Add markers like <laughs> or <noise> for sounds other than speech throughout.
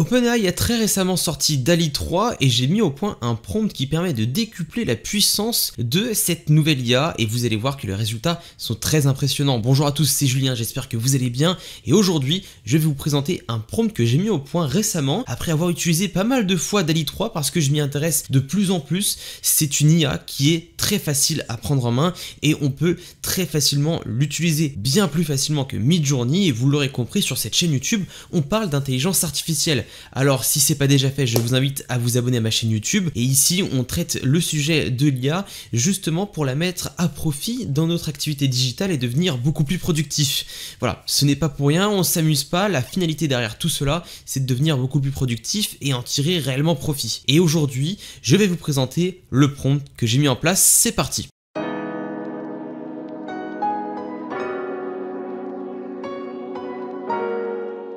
OpenAI a très récemment sorti DALI 3 et j'ai mis au point un prompt qui permet de décupler la puissance de cette nouvelle IA et vous allez voir que les résultats sont très impressionnants. Bonjour à tous, c'est Julien, j'espère que vous allez bien et aujourd'hui je vais vous présenter un prompt que j'ai mis au point récemment après avoir utilisé pas mal de fois DALI 3 parce que je m'y intéresse de plus en plus. C'est une IA qui est très facile à prendre en main et on peut très facilement l'utiliser, bien plus facilement que Midjourney et vous l'aurez compris sur cette chaîne YouTube, on parle d'intelligence artificielle. Alors si c'est pas déjà fait, je vous invite à vous abonner à ma chaîne YouTube. Et ici, on traite le sujet de l'IA justement pour la mettre à profit dans notre activité digitale et devenir beaucoup plus productif. Voilà, ce n'est pas pour rien, on s'amuse pas, la finalité derrière tout cela, c'est de devenir beaucoup plus productif et en tirer réellement profit. Et aujourd'hui, je vais vous présenter le prompt que j'ai mis en place, c'est parti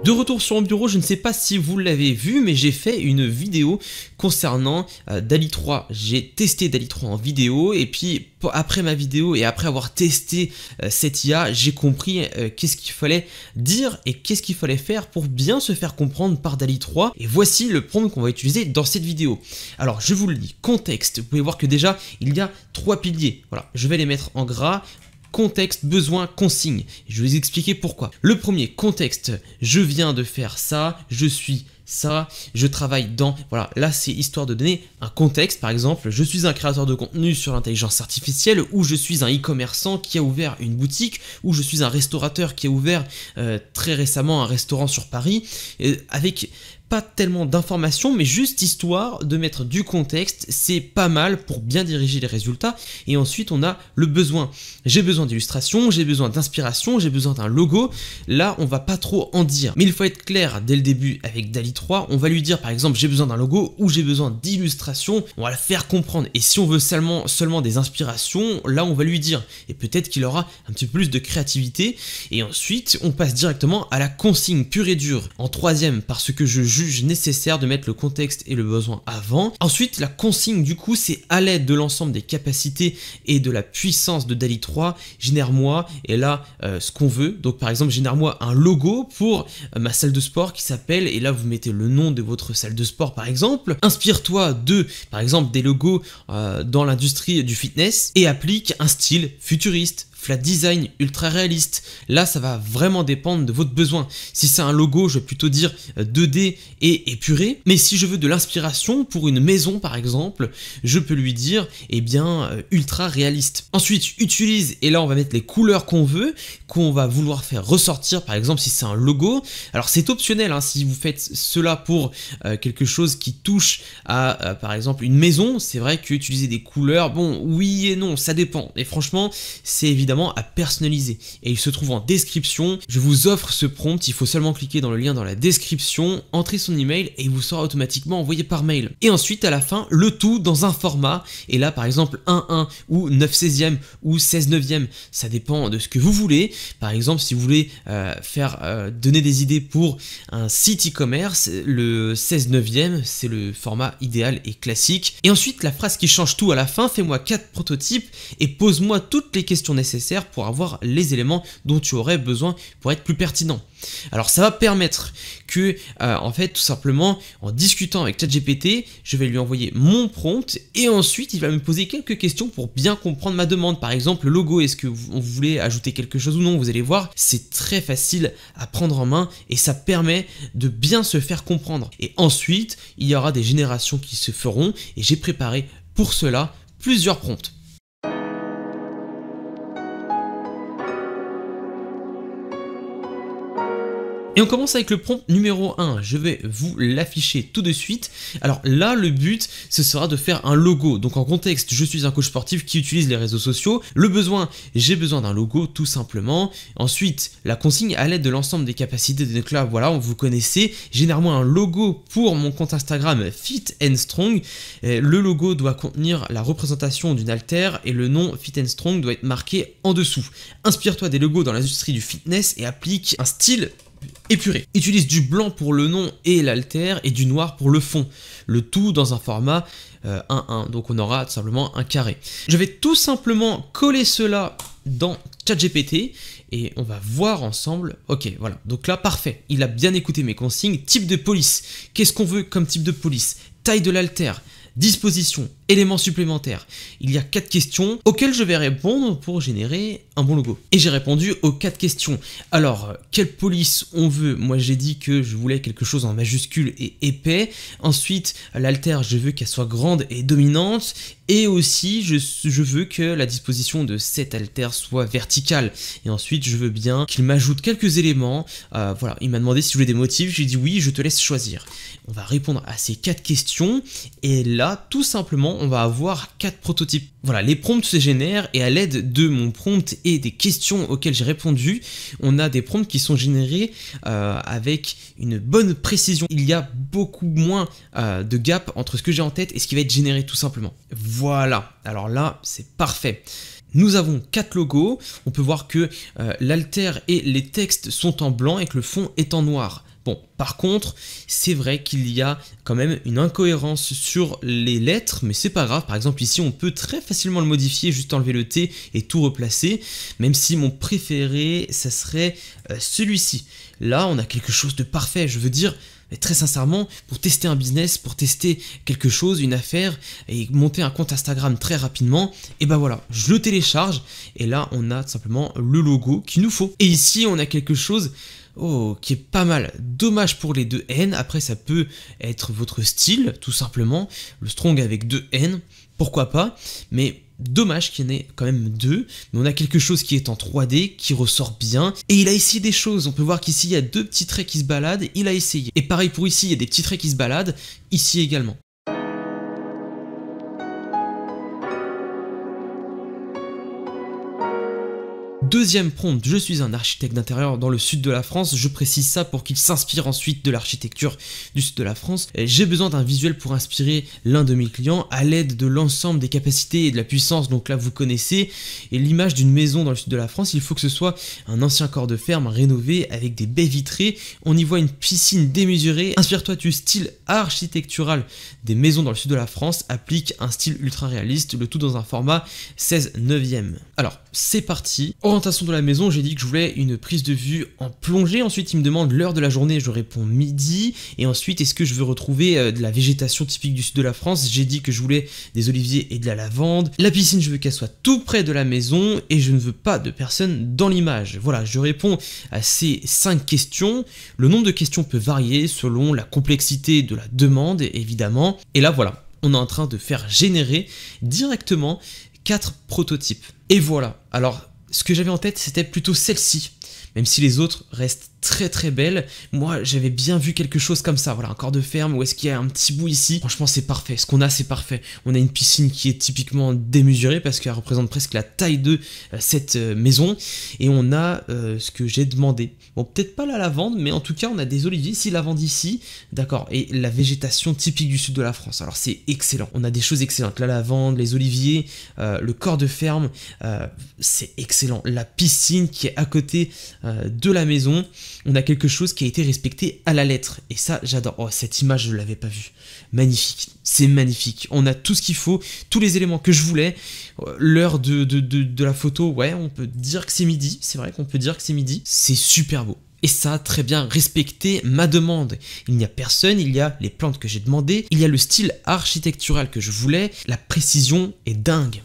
De retour sur mon bureau, je ne sais pas si vous l'avez vu, mais j'ai fait une vidéo concernant euh, DALI 3. J'ai testé DALI 3 en vidéo, et puis après ma vidéo et après avoir testé euh, cette IA, j'ai compris euh, qu'est-ce qu'il fallait dire et qu'est-ce qu'il fallait faire pour bien se faire comprendre par DALI 3. Et voici le prompt qu'on va utiliser dans cette vidéo. Alors, je vous le dis, contexte, vous pouvez voir que déjà, il y a trois piliers. Voilà, je vais les mettre en gras contexte, besoin, consigne. Je vais vous expliquer pourquoi. Le premier, contexte. Je viens de faire ça, je suis ça, je travaille dans... Voilà, là c'est histoire de donner un contexte, par exemple, je suis un créateur de contenu sur l'intelligence artificielle, ou je suis un e-commerçant qui a ouvert une boutique, ou je suis un restaurateur qui a ouvert euh, très récemment un restaurant sur Paris, avec tellement d'informations, mais juste histoire de mettre du contexte, c'est pas mal pour bien diriger les résultats, et ensuite on a le besoin. J'ai besoin d'illustration, j'ai besoin d'inspiration, j'ai besoin d'un logo, là on va pas trop en dire. Mais il faut être clair dès le début avec DALI 3, on va lui dire par exemple j'ai besoin d'un logo ou j'ai besoin d'illustration, on va le faire comprendre, et si on veut seulement, seulement des inspirations, là on va lui dire, et peut-être qu'il aura un petit peu plus de créativité, et ensuite on passe directement à la consigne pure et dure. En troisième, parce que je juge nécessaire de mettre le contexte et le besoin avant. Ensuite, la consigne du coup, c'est à l'aide de l'ensemble des capacités et de la puissance de DALI 3, génère-moi, et là, euh, ce qu'on veut. Donc par exemple, génère-moi un logo pour euh, ma salle de sport qui s'appelle, et là vous mettez le nom de votre salle de sport par exemple. Inspire-toi de, par exemple, des logos euh, dans l'industrie du fitness, et applique un style futuriste, la design, ultra réaliste. Là, ça va vraiment dépendre de votre besoin. Si c'est un logo, je vais plutôt dire 2D euh, et épuré. Mais si je veux de l'inspiration pour une maison, par exemple, je peux lui dire, eh bien, euh, ultra réaliste. Ensuite, utilise, et là, on va mettre les couleurs qu'on veut, qu'on va vouloir faire ressortir, par exemple, si c'est un logo. Alors, c'est optionnel, hein, si vous faites cela pour euh, quelque chose qui touche à, par exemple, une maison, c'est vrai qu'utiliser des couleurs, bon, oui et non, ça dépend. Et franchement, c'est évidemment à personnaliser. Et il se trouve en description. Je vous offre ce prompt, il faut seulement cliquer dans le lien dans la description, entrer son email et il vous sera automatiquement envoyé par mail. Et ensuite à la fin, le tout dans un format. Et là par exemple 1-1 ou 9 16e ou 16 9e, ça dépend de ce que vous voulez. Par exemple si vous voulez euh, faire euh, donner des idées pour un site e-commerce, le 16 9e c'est le format idéal et classique. Et ensuite la phrase qui change tout à la fin, fais-moi quatre prototypes et pose-moi toutes les questions nécessaires pour avoir les éléments dont tu aurais besoin pour être plus pertinent. Alors ça va permettre que, euh, en fait, tout simplement, en discutant avec ChatGPT, je vais lui envoyer mon prompt et ensuite il va me poser quelques questions pour bien comprendre ma demande. Par exemple, le logo, est-ce que vous, vous, voulez ajouter quelque chose ou non Vous allez voir, c'est très facile à prendre en main et ça permet de bien se faire comprendre. Et ensuite, il y aura des générations qui se feront et j'ai préparé pour cela plusieurs prompts. Et on commence avec le prompt numéro 1, je vais vous l'afficher tout de suite. Alors là, le but, ce sera de faire un logo. Donc en contexte, je suis un coach sportif qui utilise les réseaux sociaux. Le besoin, j'ai besoin d'un logo tout simplement. Ensuite, la consigne à l'aide de l'ensemble des capacités de club, voilà, on vous connaissez. Généralement un logo pour mon compte Instagram Fit Strong. Euh, le logo doit contenir la représentation d'une altère et le nom Fit Strong doit être marqué en dessous. Inspire-toi des logos dans l'industrie du fitness et applique un style épuré. Utilise du blanc pour le nom et l'alter et du noir pour le fond, le tout dans un format 1-1, euh, donc on aura tout simplement un carré. Je vais tout simplement coller cela dans ChatGPT et on va voir ensemble. Ok, voilà. Donc là, parfait. Il a bien écouté mes consignes. Type de police. Qu'est-ce qu'on veut comme type de police Taille de l'alter, disposition, éléments supplémentaires. Il y a quatre questions auxquelles je vais répondre pour générer un bon logo. Et j'ai répondu aux quatre questions. Alors, quelle police on veut Moi, j'ai dit que je voulais quelque chose en majuscule et épais. Ensuite, l'alter, je veux qu'elle soit grande et dominante. Et aussi, je, veux que la disposition de cet alter soit verticale. Et ensuite, je veux bien qu'il m'ajoute quelques éléments. Euh, voilà, il m'a demandé si je voulais des motifs. J'ai dit oui, je te laisse choisir. On va répondre à ces quatre questions. Et là, tout simplement, on va avoir quatre prototypes. Voilà, les prompts se génèrent et à l'aide de mon prompt et des questions auxquelles j'ai répondu, on a des prompts qui sont générés euh, avec une bonne précision. Il y a beaucoup moins euh, de gap entre ce que j'ai en tête et ce qui va être généré tout simplement. Voilà, alors là, c'est parfait. Nous avons quatre logos, on peut voir que euh, l'alter et les textes sont en blanc et que le fond est en noir. Bon, par contre, c'est vrai qu'il y a quand même une incohérence sur les lettres, mais c'est pas grave. Par exemple, ici, on peut très facilement le modifier, juste enlever le T et tout replacer, même si mon préféré, ça serait euh, celui-ci. Là, on a quelque chose de parfait, je veux dire... très sincèrement, pour tester un business, pour tester quelque chose, une affaire, et monter un compte Instagram très rapidement, et eh ben voilà, je le télécharge, et là on a tout simplement le logo qu'il nous faut. Et ici on a quelque chose Oh, qui est pas mal. Dommage pour les deux N. Après, ça peut être votre style, tout simplement. Le strong avec deux N, pourquoi pas. Mais dommage qu'il y en ait quand même deux. Mais on a quelque chose qui est en 3D, qui ressort bien. Et il a essayé des choses. On peut voir qu'ici, il y a deux petits traits qui se baladent. Il a essayé. Et pareil pour ici, il y a des petits traits qui se baladent. Ici également. Deuxième prompt, je suis un architecte d'intérieur dans le sud de la France, je précise ça pour qu'il s'inspire ensuite de l'architecture du sud de la France. J'ai besoin d'un visuel pour inspirer l'un de mes clients à l'aide de l'ensemble des capacités et de la puissance, donc là vous connaissez, et l'image d'une maison dans le sud de la France, il faut que ce soit un ancien corps de ferme rénové avec des baies vitrées, on y voit une piscine démesurée, inspire-toi du style architectural des maisons dans le sud de la France, applique un style ultra réaliste, le tout dans un format 16 neuvième. Alors c'est parti, de la maison, j'ai dit que je voulais une prise de vue en plongée. Ensuite, il me demande l'heure de la journée, je réponds midi. Et ensuite, est-ce que je veux retrouver euh, de la végétation typique du sud de la France J'ai dit que je voulais des oliviers et de la lavande. La piscine, je veux qu'elle soit tout près de la maison et je ne veux pas de personne dans l'image. Voilà, je réponds à ces 5 questions. Le nombre de questions peut varier selon la complexité de la demande, évidemment. Et là, voilà, on est en train de faire générer directement quatre prototypes. Et voilà, alors ce que j'avais en tête, c'était plutôt celle-ci, même si les autres restent très très belle. Moi, j'avais bien vu quelque chose comme ça. Voilà, un corps de ferme où est-ce qu'il y a un petit bout ici. Franchement, c'est parfait. Ce qu'on a, c'est parfait. On a une piscine qui est typiquement démesurée parce qu'elle représente presque la taille de euh, cette euh, maison. Et on a euh, ce que j'ai demandé. Bon, peut-être pas la lavande, mais en tout cas, on a des oliviers. Si lavande ici, d'accord. Et la végétation typique du sud de la France. Alors, c'est excellent. On a des choses excellentes. La lavande, les oliviers, le corps de ferme, c'est excellent. La piscine qui est à côté de la maison on a quelque chose qui a été respecté à la lettre. Et ça, j'adore. Oh, cette image, je ne l'avais pas vue. Magnifique. C'est magnifique. On a tout ce qu'il faut, tous les éléments que je voulais. Euh, l'heure de, de, la photo, ouais, on peut dire que c'est midi. C'est vrai qu'on peut dire que c'est midi. C'est super beau. Et ça très bien respecté ma demande. Il n'y a personne, il y a les plantes que j'ai demandées, il y a le style architectural que je voulais, la précision est dingue.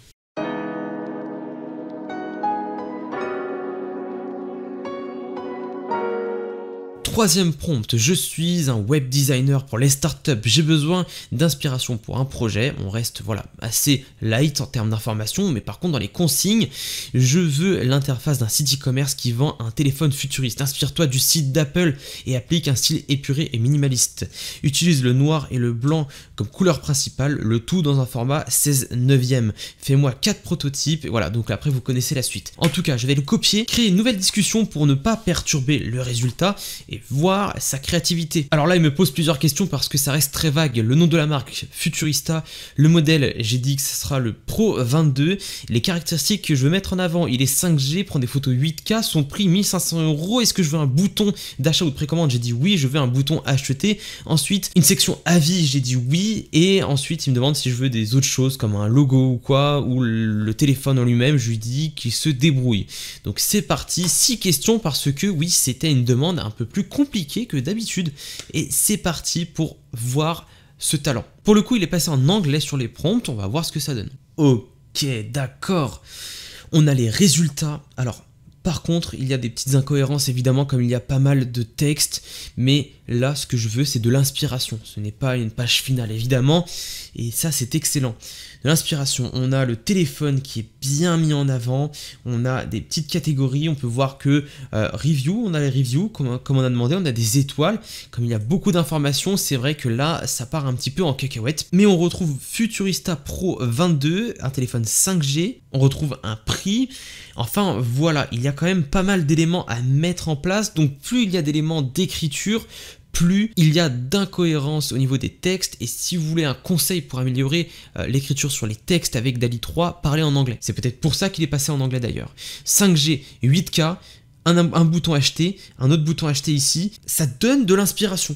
Troisième prompt, je suis un web designer pour les startups, j'ai besoin d'inspiration pour un projet, on reste voilà assez light en termes d'informations, mais par contre dans les consignes, je veux l'interface d'un site e-commerce qui vend un téléphone futuriste, inspire-toi du site d'Apple et applique un style épuré et minimaliste. Utilise le noir et le blanc comme couleur principale, le tout dans un format 16 9 neuvième. Fais-moi 4 prototypes, et voilà, donc après vous connaissez la suite. En tout cas, je vais le copier, créer une nouvelle discussion pour ne pas perturber le résultat, et voir sa créativité. Alors là, il me pose plusieurs questions parce que ça reste très vague. Le nom de la marque, Futurista, le modèle, j'ai dit que ce sera le Pro 22. Les caractéristiques que je veux mettre en avant, il est 5G, prend des photos 8K, son prix 1500 euros. Est-ce que je veux un bouton d'achat ou de précommande J'ai dit oui, je veux un bouton acheter. Ensuite, une section avis, j'ai dit oui. Et ensuite, il me demande si je veux des autres choses comme un logo ou quoi, ou le téléphone en lui-même. Je lui dis qu'il se débrouille. Donc c'est parti, 6 questions parce que oui, c'était une demande un peu plus compliqué que d'habitude. Et c'est parti pour voir ce talent. Pour le coup, il est passé en anglais sur les prompts, on va voir ce que ça donne. Ok, d'accord. On a les résultats. Alors, par contre, il y a des petites incohérences évidemment, comme il y a pas mal de textes, mais Là, ce que je veux, c'est de l'inspiration. Ce n'est pas une page finale, évidemment. Et ça, c'est excellent. De l'inspiration, on a le téléphone qui est bien mis en avant. On a des petites catégories. On peut voir que euh, review, on a les reviews, comme, comme, on a demandé. On a des étoiles. Comme il y a beaucoup d'informations, c'est vrai que là, ça part un petit peu en cacahuète. Mais on retrouve Futurista Pro 22, un téléphone 5G. On retrouve un prix. Enfin, voilà, il y a quand même pas mal d'éléments à mettre en place. Donc, plus il y a d'éléments d'écriture, plus il y a d'incohérences au niveau des textes et si vous voulez un conseil pour améliorer euh, l'écriture sur les textes avec DALI 3, parlez en anglais. C'est peut-être pour ça qu'il est passé en anglais d'ailleurs. 5G, 8K, un, bouton acheté, un autre bouton acheté ici, ça donne de l'inspiration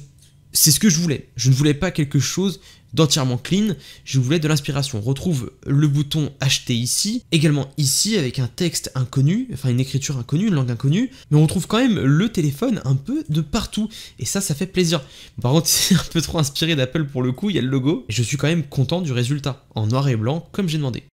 c'est ce que je voulais. Je ne voulais pas quelque chose d'entièrement clean, je voulais de l'inspiration. Retrouve le bouton acheter ici, également ici avec un texte inconnu, enfin une écriture inconnue, une langue inconnue, mais on retrouve quand même le téléphone un peu de partout et ça ça fait plaisir. Par contre, <laughs> c'est un peu trop inspiré d'Apple pour le coup, il y a le logo et je suis quand même content du résultat en noir et blanc comme j'ai demandé.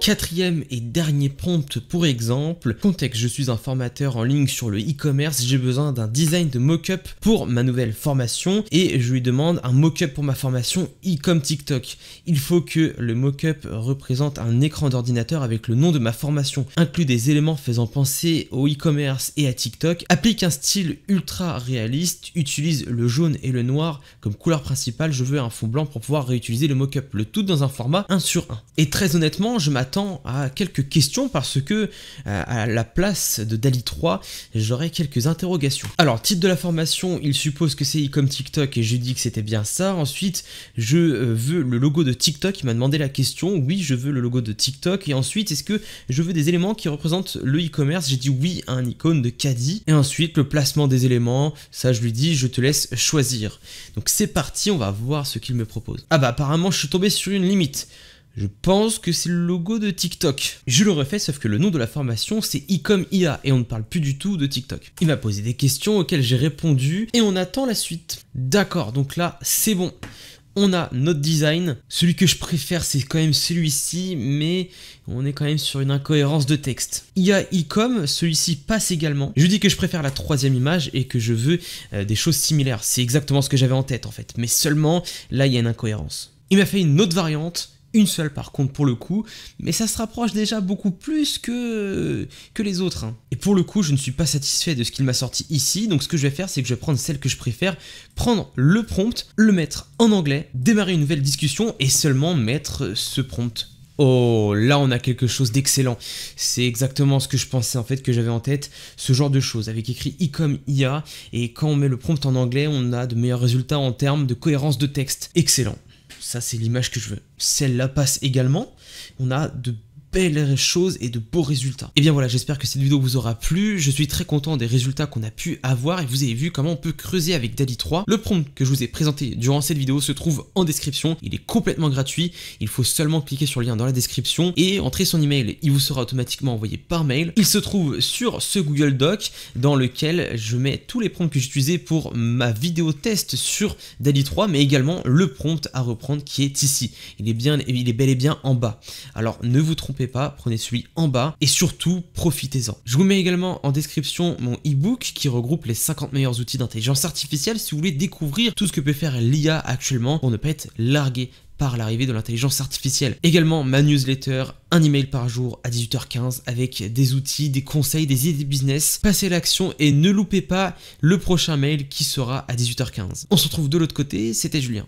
Quatrième et dernier prompt pour exemple, contexte, je suis un formateur en ligne sur le e-commerce, j'ai besoin d'un design de mock-up pour ma nouvelle formation et je lui demande un mock-up pour ma formation e-com TikTok. Il faut que le mock-up représente un écran d'ordinateur avec le nom de ma formation, inclut des éléments faisant penser au e-commerce et à TikTok, applique un style ultra réaliste, utilise le jaune et le noir comme couleur principale, je veux un fond blanc pour pouvoir réutiliser le mock-up, le tout dans un format 1 sur 1. Et très honnêtement, je m'attends à ah, quelques questions parce que euh, à la place de DALI 3, j'aurai quelques interrogations. Alors, titre de la formation, il suppose que c'est comme TikTok et j'ai dit que c'était bien ça. Ensuite, je euh, veux le logo de TikTok, il m'a demandé la question, oui, je veux le logo de TikTok. Et ensuite, est-ce que je veux des éléments qui représentent le e-commerce J'ai dit oui à un icône de caddie. Et ensuite, le placement des éléments, ça je lui dis, je te laisse choisir. Donc c'est parti, on va voir ce qu'il me propose. Ah bah apparemment, je suis tombé sur une limite. Je pense que c'est le logo de TikTok. Je le refais, sauf que le nom de la formation, c'est I IA, et on ne parle plus du tout de TikTok. Il m'a posé des questions auxquelles j'ai répondu, et on attend la suite. D'accord, donc là, c'est bon. On a notre design. Celui que je préfère, c'est quand même celui-ci, mais on est quand même sur une incohérence de texte. IA icom, celui-ci passe également. Je dis que je préfère la troisième image et que je veux euh, des choses similaires. C'est exactement ce que j'avais en tête en fait, mais seulement là, il y a une incohérence. Il m'a fait une autre variante une seule par contre pour le coup, mais ça se rapproche déjà beaucoup plus que, que les autres. Hein. Et pour le coup, je ne suis pas satisfait de ce qu'il m'a sorti ici, donc ce que je vais faire, c'est que je vais prendre celle que je préfère, prendre le prompt, le mettre en anglais, démarrer une nouvelle discussion et seulement mettre ce prompt Oh, là on a quelque chose d'excellent. C'est exactement ce que je pensais en fait que j'avais en tête, ce genre de choses avec écrit i comme IA et quand on met le prompt en anglais, on a de meilleurs résultats en termes de cohérence de texte. Excellent ça c'est l'image que je veux. Celle-là passe également. On a de belles choses et de beaux résultats. Et eh bien voilà, j'espère que cette vidéo vous aura plu. Je suis très content des résultats qu'on a pu avoir et vous avez vu comment on peut creuser avec DALI 3. Le prompt que je vous ai présenté durant cette vidéo se trouve en description. Il est complètement gratuit. Il faut seulement cliquer sur le lien dans la description et entrer son email. Il vous sera automatiquement envoyé par mail. Il se trouve sur ce Google Doc dans lequel je mets tous les prompts que j'utilisais pour ma vidéo test sur DALI 3, mais également le prompt à reprendre qui est ici. Il est bien, il est bel et bien en bas. Alors ne vous trompez pas, prenez celui en bas et surtout profitez-en. Je vous mets également en description mon ebook qui regroupe les 50 meilleurs outils d'intelligence artificielle si vous voulez découvrir tout ce que peut faire l'IA actuellement pour ne pas être largué par l'arrivée de l'intelligence artificielle. Également ma newsletter, un email par jour à 18h15 avec des outils, des conseils, des idées de business. Passez l'action et ne loupez pas le prochain mail qui sera à 18h15. On se retrouve de l'autre côté, c'était Julien.